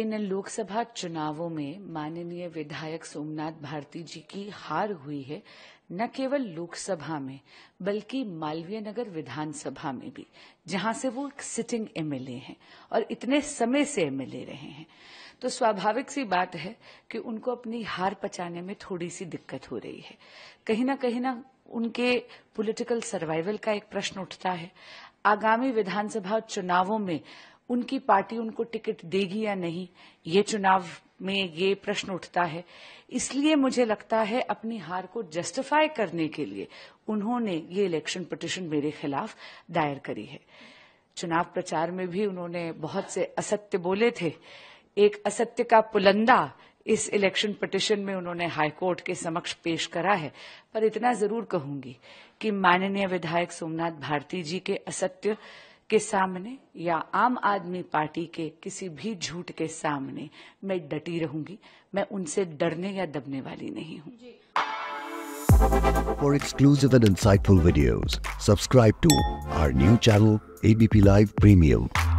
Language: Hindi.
इन लोकसभा चुनावों में माननीय विधायक सोमनाथ भारती जी की हार हुई है न केवल लोकसभा में बल्कि मालवीय नगर विधानसभा में भी जहां से वो एक सिटिंग एमएलए हैं और इतने समय से एमएलए रहे हैं तो स्वाभाविक सी बात है कि उनको अपनी हार पचाने में थोड़ी सी दिक्कत हो रही है कहीं ना कहीं ना उनके पॉलिटिकल सर्वाइवल का एक प्रश्न उठता है आगामी विधानसभा चुनावों में उनकी पार्टी उनको टिकट देगी या नहीं ये चुनाव में ये प्रश्न उठता है इसलिए मुझे लगता है अपनी हार को जस्टिफाई करने के लिए उन्होंने ये इलेक्शन पिटिशन मेरे खिलाफ दायर करी है चुनाव प्रचार में भी उन्होंने बहुत से असत्य बोले थे एक असत्य का पुलंदा इस इलेक्शन पिटिशन में उन्होंने हाईकोर्ट के समक्ष पेश करा है पर इतना जरूर कहूंगी कि माननीय विधायक सोमनाथ भारती जी के असत्य के सामने या आम आदमी पार्टी के किसी भी झूठ के सामने मैं डटी रहूंगी मैं उनसे डरने या दबने वाली नहीं हूँ For exclusive and insightful videos, subscribe to our new channel ABP Live Premium.